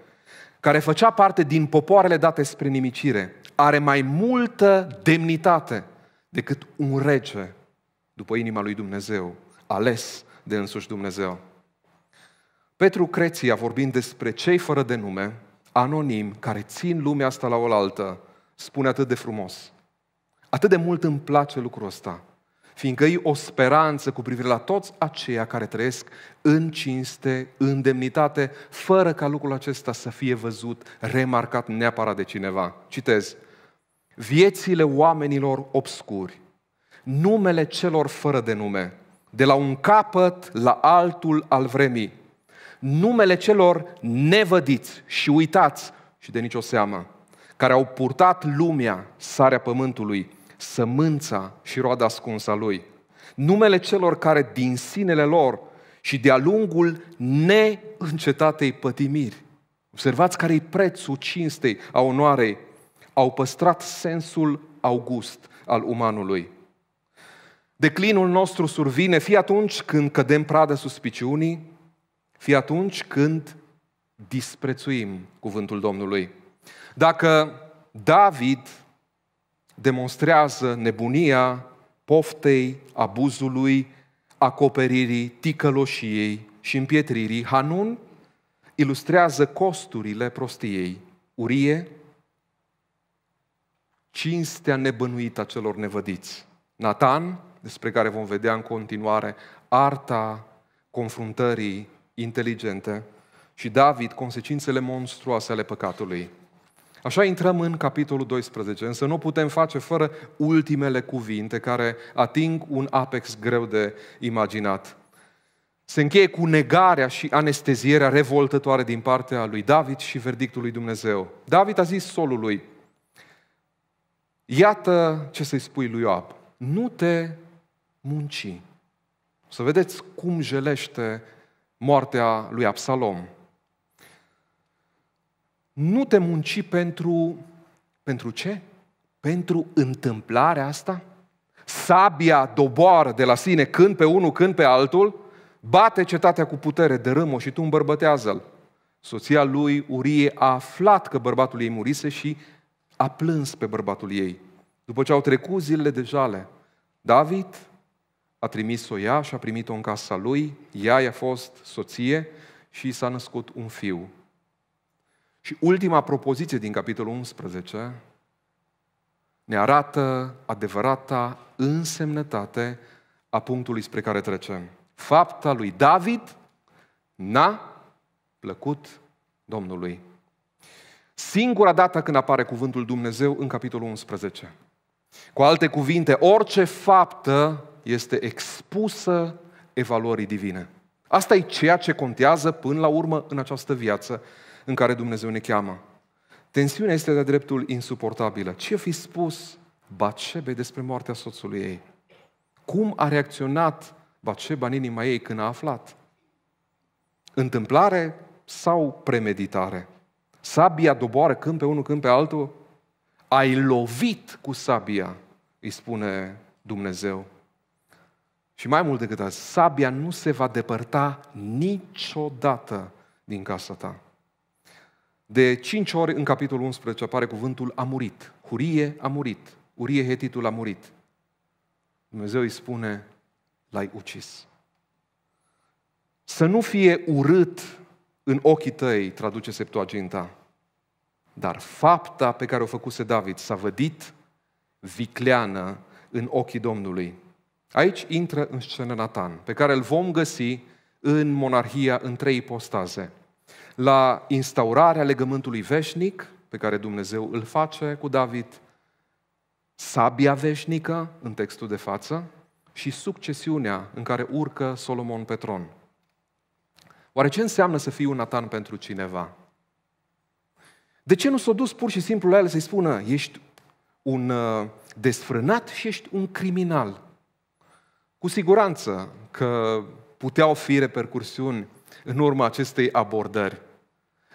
care făcea parte din popoarele date spre nimicire, are mai multă demnitate decât un rege după inima lui Dumnezeu, ales de însuși Dumnezeu. Petru Creția, vorbind despre cei fără de nume, anonim, care țin lumea asta la oaltă, spune atât de frumos. Atât de mult îmi place lucrul ăsta, fiindcă e o speranță cu privire la toți aceia care trăiesc în cinste, în demnitate, fără ca lucrul acesta să fie văzut, remarcat neapărat de cineva. Citez. Viețile oamenilor obscuri numele celor fără de nume, de la un capăt la altul al vremii, numele celor nevădiți și uitați și de nicio seamă, care au purtat lumea, sarea pământului, sămânța și roada a lui, numele celor care din sinele lor și de-a lungul neîncetatei pătimiri, observați care-i prețul cinstei, a onoarei, au păstrat sensul august al umanului Declinul nostru survine fie atunci când cădem pradă suspiciunii, fie atunci când disprețuim cuvântul Domnului. Dacă David demonstrează nebunia poftei, abuzului, acoperirii, ticăloșiei și împietririi, Hanun ilustrează costurile prostiei. Urie, cinstea nebănuită a celor nevădiți. Nathan despre care vom vedea în continuare, arta confruntării inteligente și David consecințele monstruoase ale păcatului. Așa intrăm în capitolul 12, însă nu putem face fără ultimele cuvinte care ating un apex greu de imaginat. Se încheie cu negarea și anestezierea revoltătoare din partea lui David și verdictul lui Dumnezeu. David a zis solului, iată ce să-i spui lui Ioab, nu te muncii. Să vedeți cum jelește moartea lui Absalom. Nu te munci pentru... pentru ce? Pentru întâmplarea asta? Sabia doboară de la sine când pe unul, când pe altul, bate cetatea cu putere, dărâmă și tu îmbărbătează-l. Soția lui Urie a aflat că bărbatul ei murise și a plâns pe bărbatul ei. După ce au trecut zilele de jale, David a trimis-o ea și a primit-o în casa lui, ea i-a fost soție și s-a născut un fiu. Și ultima propoziție din capitolul 11 ne arată adevărata însemnătate a punctului spre care trecem. Fapta lui David n-a plăcut Domnului. Singura dată când apare cuvântul Dumnezeu în capitolul 11. Cu alte cuvinte, orice faptă este expusă evaluării divine. Asta e ceea ce contează până la urmă în această viață în care Dumnezeu ne cheamă. Tensiunea este de dreptul insuportabilă. Ce fi spus Bacebe despre moartea soțului ei? Cum a reacționat Baceba în inima ei când a aflat? Întâmplare sau premeditare? Sabia doboară când pe unul, când pe altul? Ai lovit cu sabia, îi spune Dumnezeu. Și mai mult decât atât, sabia nu se va depărta niciodată din casa ta. De cinci ori în capitolul 11 apare cuvântul a murit. Hurie a murit. Urie Hetitul a murit. Dumnezeu îi spune, l-ai ucis. Să nu fie urât în ochii tăi, traduce Septuaginta, dar fapta pe care o făcuse David s-a vădit vicleană în ochii Domnului. Aici intră în scenă Nathan, pe care îl vom găsi în monarhia în trei ipostaze. La instaurarea legământului veșnic, pe care Dumnezeu îl face cu David, sabia veșnică, în textul de față, și succesiunea în care urcă Solomon pe tron. Oare ce înseamnă să fii un Nathan pentru cineva? De ce nu s-a dus pur și simplu la el să-i spună ești un uh, desfrânat și ești un criminal? Cu siguranță că puteau fi repercursiuni în urma acestei abordări,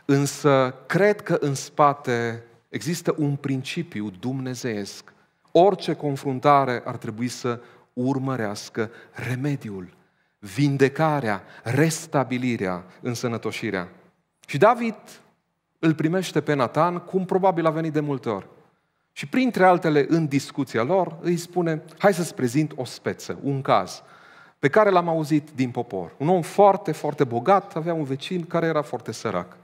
însă cred că în spate există un principiu dumnezeiesc. Orice confruntare ar trebui să urmărească remediul, vindecarea, restabilirea, însănătoșirea. Și David îl primește pe Nathan, cum probabil a venit de multe ori. Și printre altele, în discuția lor, îi spune, hai să-ți prezint o speță, un caz, pe care l-am auzit din popor. Un om foarte, foarte bogat avea un vecin care era foarte sărac.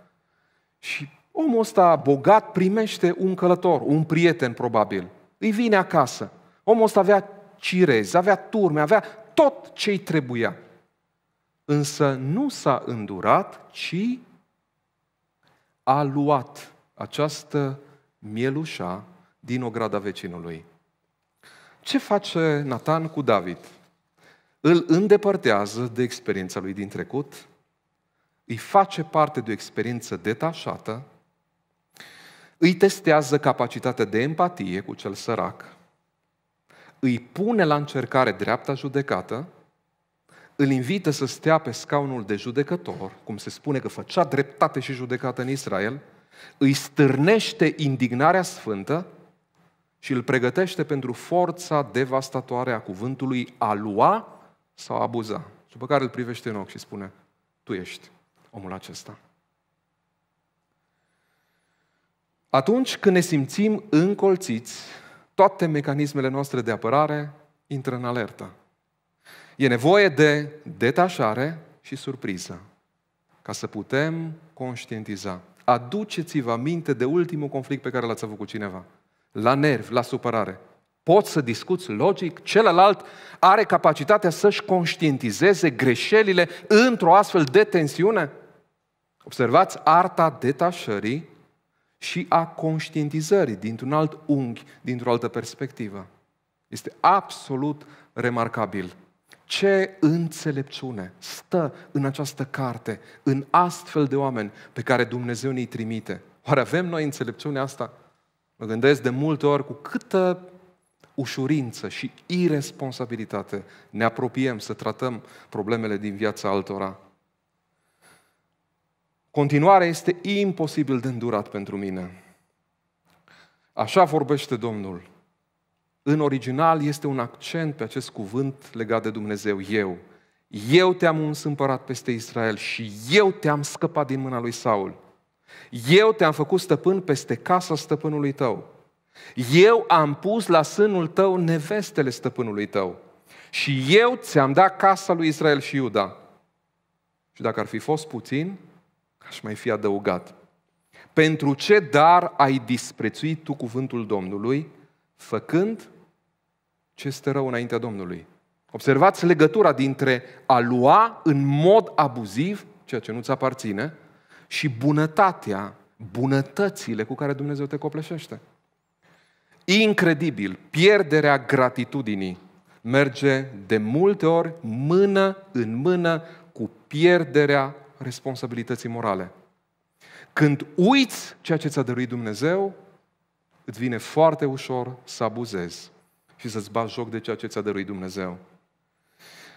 Și omul ăsta bogat primește un călător, un prieten probabil. Îi vine acasă. Omul ăsta avea cirezi, avea turme, avea tot ce-i trebuia. Însă nu s-a îndurat, ci a luat această mielușa din ograda vecinului. Ce face Nathan cu David? Îl îndepărtează de experiența lui din trecut, îi face parte de o experiență detașată, îi testează capacitatea de empatie cu cel sărac, îi pune la încercare dreapta judecată, îl invită să stea pe scaunul de judecător, cum se spune că făcea dreptate și judecată în Israel, îi stârnește indignarea sfântă și îl pregătește pentru forța devastatoare a cuvântului a lua sau a abuza. După care îl privește în ochi și spune, tu ești omul acesta. Atunci când ne simțim încolțiți, toate mecanismele noastre de apărare intră în alertă. E nevoie de detașare și surpriză ca să putem conștientiza. Aduceți-vă aminte de ultimul conflict pe care l-ați avut cu cineva la nervi, la supărare. Poți să discuți logic? Celălalt are capacitatea să-și conștientizeze greșelile într-o astfel de tensiune? Observați arta detașării și a conștientizării dintr-un alt unghi, dintr-o altă perspectivă. Este absolut remarcabil. Ce înțelepciune stă în această carte, în astfel de oameni pe care Dumnezeu ne-i trimite. Oare avem noi înțelepciunea asta? Mă gândesc de multe ori cu câtă ușurință și irresponsabilitate ne apropiem să tratăm problemele din viața altora. Continuarea este imposibil de îndurat pentru mine. Așa vorbește Domnul. În original este un accent pe acest cuvânt legat de Dumnezeu, eu. Eu te-am uns împărat peste Israel și eu te-am scăpat din mâna lui Saul. Eu te-am făcut stăpân peste casa stăpânului tău. Eu am pus la sânul tău nevestele stăpânului tău. Și eu ți-am dat casa lui Israel și Iuda. Și dacă ar fi fost puțin, aș mai fi adăugat. Pentru ce dar ai disprețuit tu cuvântul Domnului, făcând ce este rău înaintea Domnului? Observați legătura dintre a lua în mod abuziv ceea ce nu ți aparține și bunătatea, bunătățile cu care Dumnezeu te copleșește. Incredibil, pierderea gratitudinii merge de multe ori mână în mână cu pierderea responsabilității morale. Când uiți ceea ce ți-a dăruit Dumnezeu, îți vine foarte ușor să abuzezi și să-ți bagi joc de ceea ce ți-a dăruit Dumnezeu.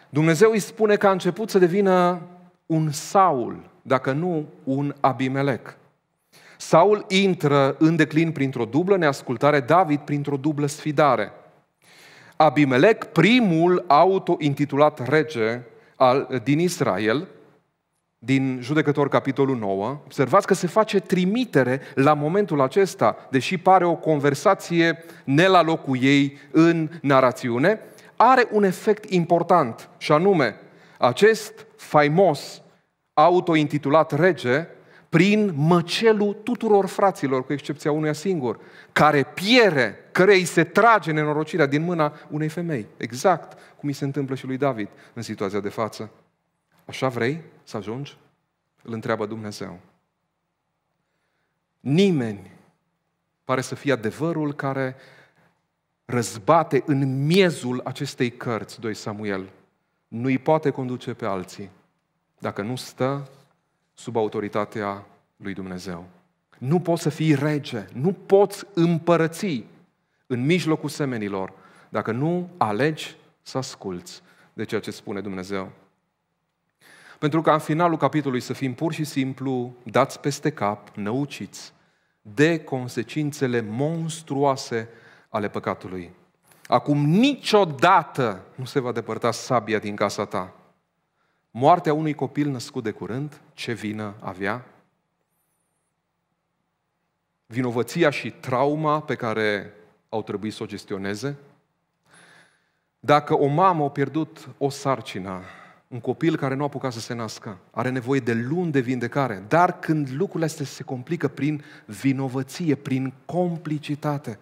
Dumnezeu îi spune că a început să devină un Saul, dacă nu un Abimelec. Saul intră în declin printr-o dublă neascultare, David printr-o dublă sfidare. Abimelec, primul auto-intitulat rege al, din Israel, din judecător capitolul 9, observați că se face trimitere la momentul acesta, deși pare o conversație ne la locul ei în narațiune, are un efect important și anume acest faimos autointitulat rege prin măcelul tuturor fraților, cu excepția unuia singur, care piere, cărei se trage nenorocirea din mâna unei femei. Exact cum i se întâmplă și lui David în situația de față. Așa vrei să ajungi? Îl întreabă Dumnezeu. Nimeni pare să fie adevărul care răzbate în miezul acestei cărți, 2 Samuel. Nu-i poate conduce pe alții dacă nu stă sub autoritatea lui Dumnezeu. Nu poți să fii rege, nu poți împărăți în mijlocul semenilor dacă nu alegi să asculți de ceea ce spune Dumnezeu. Pentru ca în finalul capitolului să fim pur și simplu dați peste cap, năuciți de consecințele monstruoase ale păcatului. Acum niciodată nu se va depărta sabia din casa ta moartea unui copil născut de curând, ce vină avea? Vinovăția și trauma pe care au trebuit să o gestioneze? Dacă o mamă a pierdut o sarcină, un copil care nu a apucat să se nască, are nevoie de luni de vindecare, dar când lucrurile astea se complică prin vinovăție, prin complicitate,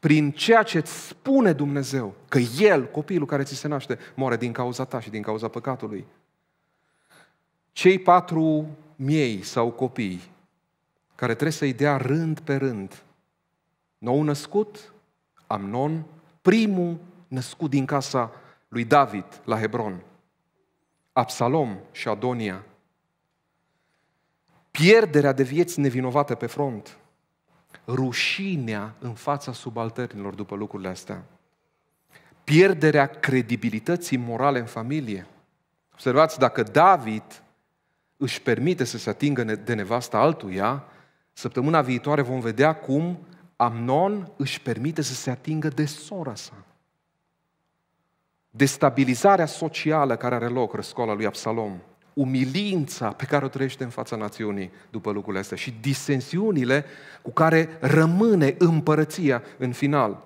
prin ceea ce îți spune Dumnezeu, că El, copilul care ți se naște, moare din cauza ta și din cauza păcatului, cei patru miei sau copii care trebuie să-i dea rând pe rând. Nou născut, Amnon, primul născut din casa lui David la Hebron, Absalom și Adonia, pierderea de vieți nevinovate pe front, rușinea în fața subalternilor după lucrurile astea, pierderea credibilității morale în familie. Observați, dacă David își permite să se atingă de nevasta altuia, săptămâna viitoare vom vedea cum Amnon își permite să se atingă de sora sa. Destabilizarea socială care are loc, răscoala lui Absalom, umilința pe care o trăiește în fața națiunii după lucrurile astea și disensiunile cu care rămâne împărăția în final.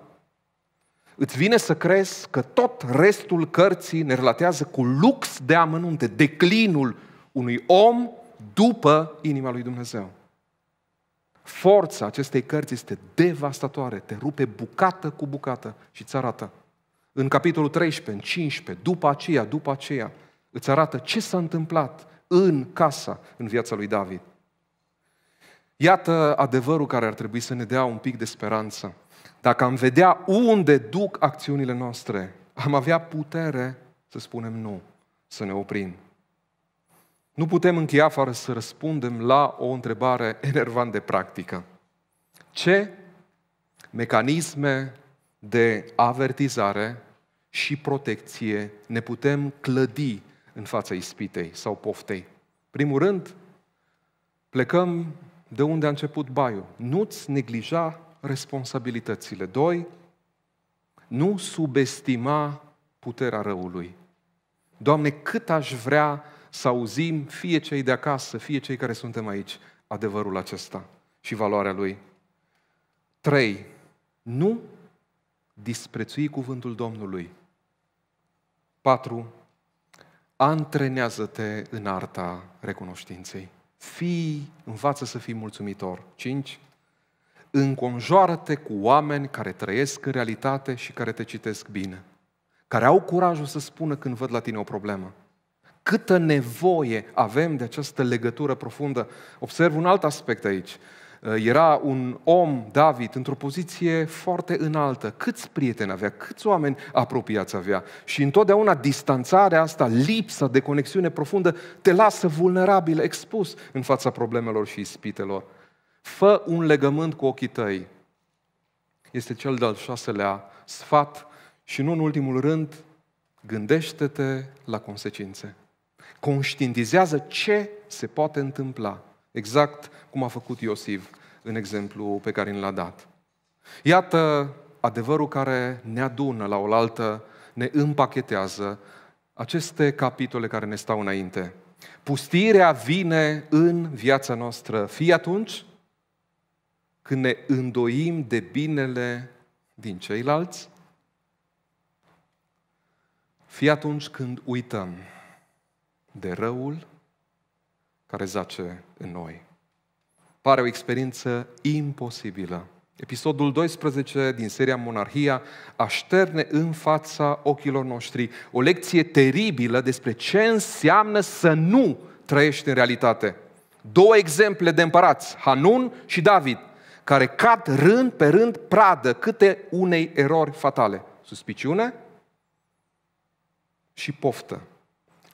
Îți vine să crezi că tot restul cărții ne relatează cu lux de amănunte, declinul unui om după inima lui Dumnezeu. Forța acestei cărți este devastatoare, te rupe bucată cu bucată și îți arată. În capitolul 13, în 15, după aceea, după aceea, îți arată ce s-a întâmplat în casa, în viața lui David. Iată adevărul care ar trebui să ne dea un pic de speranță. Dacă am vedea unde duc acțiunile noastre, am avea putere să spunem nu, să ne oprim nu putem încheia fără să răspundem la o întrebare [LAUGHS] enervant de practică. Ce mecanisme de avertizare și protecție ne putem clădi în fața ispitei sau poftei? Primul rând, plecăm de unde a început baiul. Nu-ți neglija responsabilitățile. Doi, nu subestima puterea răului. Doamne, cât aș vrea să auzim, fie cei de acasă, fie cei care suntem aici, adevărul acesta și valoarea lui. 3. Nu disprețui cuvântul Domnului. 4. Antrenează-te în arta recunoștinței. Fii, învață să fii mulțumitor. 5. Înconjoară-te cu oameni care trăiesc în realitate și care te citesc bine. Care au curajul să spună când văd la tine o problemă. Câtă nevoie avem de această legătură profundă. Observ un alt aspect aici. Uh, era un om, David, într-o poziție foarte înaltă. Câți prieteni avea, câți oameni apropiați avea. Și întotdeauna distanțarea asta, lipsa de conexiune profundă, te lasă vulnerabil, expus în fața problemelor și ispitelor. Fă un legământ cu ochii tăi. Este cel de-al șaselea sfat și nu în ultimul rând, gândește-te la consecințe conștientizează ce se poate întâmpla. Exact cum a făcut Iosif în exemplu pe care l-a dat. Iată adevărul care ne adună la oaltă, ne împachetează aceste capitole care ne stau înainte. Pustirea vine în viața noastră, fie atunci când ne îndoim de binele din ceilalți, fie atunci când uităm de răul care zace în noi. Pare o experiență imposibilă. Episodul 12 din seria Monarhia așterne în fața ochilor noștri o lecție teribilă despre ce înseamnă să nu trăiești în realitate. Două exemple de împărați, Hanun și David, care cad rând pe rând pradă câte unei erori fatale. Suspiciune și poftă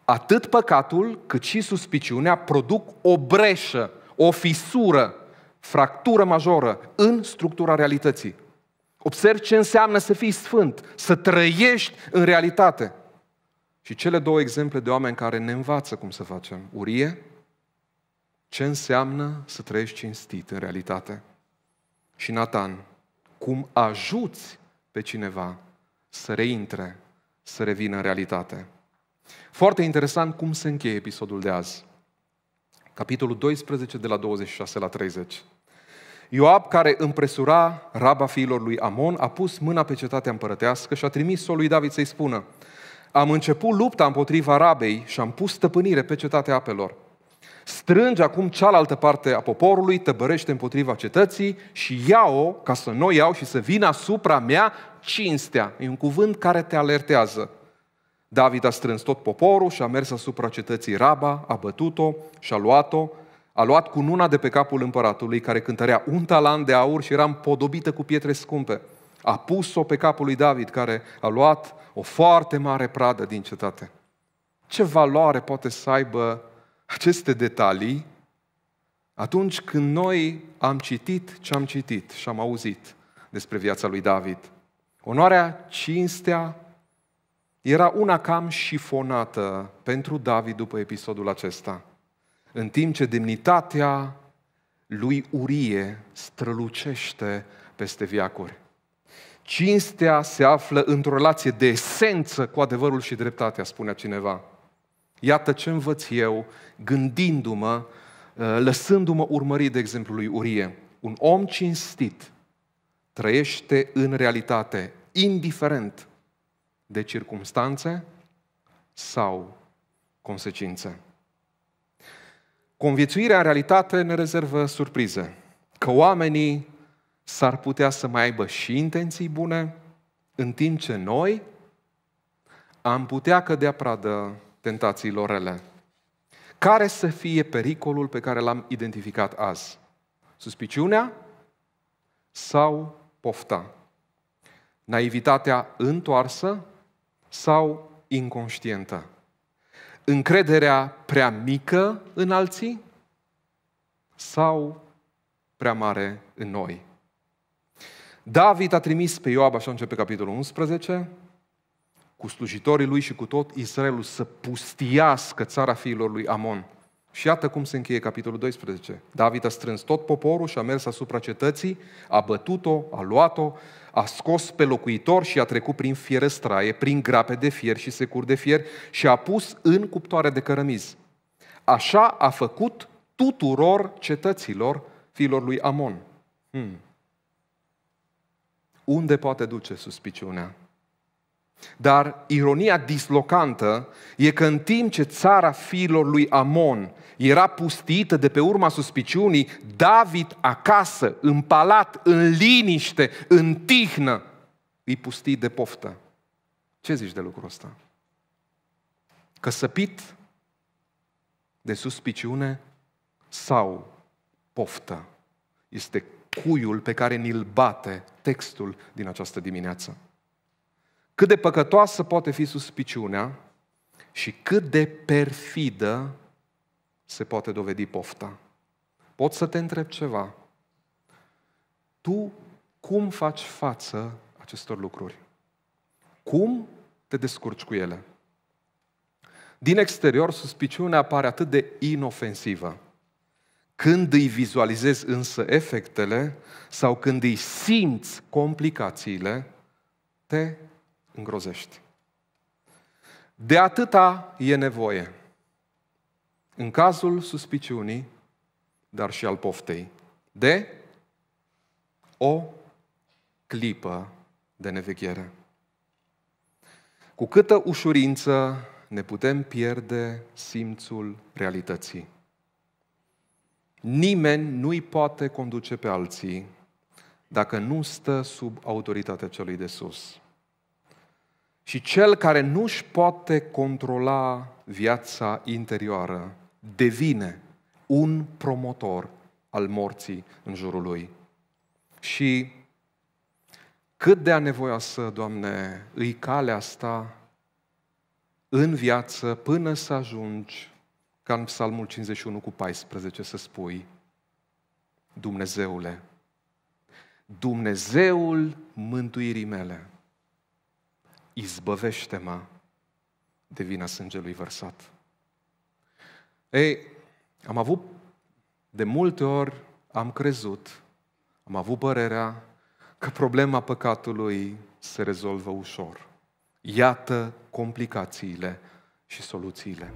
atât păcatul cât și suspiciunea produc o breșă, o fisură, fractură majoră în structura realității. Observ, ce înseamnă să fii sfânt, să trăiești în realitate. Și cele două exemple de oameni care ne învață cum să facem. Urie, ce înseamnă să trăiești cinstit în realitate. Și Natan, cum ajuți pe cineva să reintre, să revină în realitate. Foarte interesant cum se încheie episodul de azi. Capitolul 12, de la 26 la 30. Ioab, care împresura raba fiilor lui Amon, a pus mâna pe cetatea împărătească și a trimis-o lui David să-i spună Am început lupta împotriva rabei și am pus stăpânire pe cetatea apelor. Strânge acum cealaltă parte a poporului, tăbărește împotriva cetății și ia-o ca să nu iau și să vină asupra mea cinstea. E un cuvânt care te alertează. David a strâns tot poporul și a mers asupra cetății Raba, a bătut-o și a luat-o, a luat cu nuna de pe capul împăratului, care cântărea un talan de aur și era împodobită cu pietre scumpe. A pus-o pe capul lui David, care a luat o foarte mare pradă din cetate. Ce valoare poate să aibă aceste detalii atunci când noi am citit ce am citit și am auzit despre viața lui David? Onoarea, cinstea, era una cam șifonată pentru David după episodul acesta. În timp ce demnitatea lui Urie strălucește peste viacuri. Cinstea se află într-o relație de esență cu adevărul și dreptatea, spunea cineva. Iată ce învăț eu gândindu-mă, uh, lăsându-mă urmărit de exemplu lui Urie. Un om cinstit trăiește în realitate, indiferent de circumstanțe sau consecințe. Conviețuirea în realitate ne rezervă surprize, că oamenii s-ar putea să mai aibă și intenții bune, în timp ce noi am putea cădea pradă tentațiilor rele. Care să fie pericolul pe care l-am identificat azi? Suspiciunea sau pofta? Naivitatea întoarsă sau inconștientă? Încrederea prea mică în alții sau prea mare în noi? David a trimis pe Ioab, așa începe capitolul 11, cu slujitorii lui și cu tot Israelul să pustiască țara fiilor lui Amon – și iată cum se încheie capitolul 12. David a strâns tot poporul și a mers asupra cetății, a bătut-o, a luat-o, a scos pe locuitor și a trecut prin fierăstraie, prin grape de fier și securi de fier și a pus în cuptoare de cărămiz. Așa a făcut tuturor cetăților fiilor lui Amon. Hmm. Unde poate duce suspiciunea dar ironia dislocantă e că în timp ce țara fiilor lui Amon era pustită de pe urma suspiciunii, David acasă, în palat, în liniște, în tihnă, îi pusti de poftă. Ce zici de lucrul ăsta? Că săpit de suspiciune sau poftă este cuiul pe care ni-l bate textul din această dimineață. Cât de păcătoasă poate fi suspiciunea și cât de perfidă se poate dovedi pofta. Pot să te întreb ceva. Tu cum faci față acestor lucruri? Cum te descurci cu ele? Din exterior, suspiciunea pare atât de inofensivă. Când îi vizualizezi însă efectele sau când îi simți complicațiile, te îngrozești. De atâta e nevoie. În cazul suspiciunii, dar și al poftei, de o clipă de neveghere. Cu câtă ușurință ne putem pierde simțul realității. Nimeni nu-i poate conduce pe alții dacă nu stă sub autoritatea celui de sus. Și cel care nu își poate controla viața interioară devine un promotor al morții în jurul lui. Și cât de anevoioasă, Doamne, îi calea asta în viață până să ajungi ca în Psalmul 51 cu 14 să spui Dumnezeule, Dumnezeul mântuirii mele, izbăvește-mă de vina sângelui vărsat. Ei, am avut, de multe ori am crezut, am avut părerea că problema păcatului se rezolvă ușor. Iată complicațiile și soluțiile.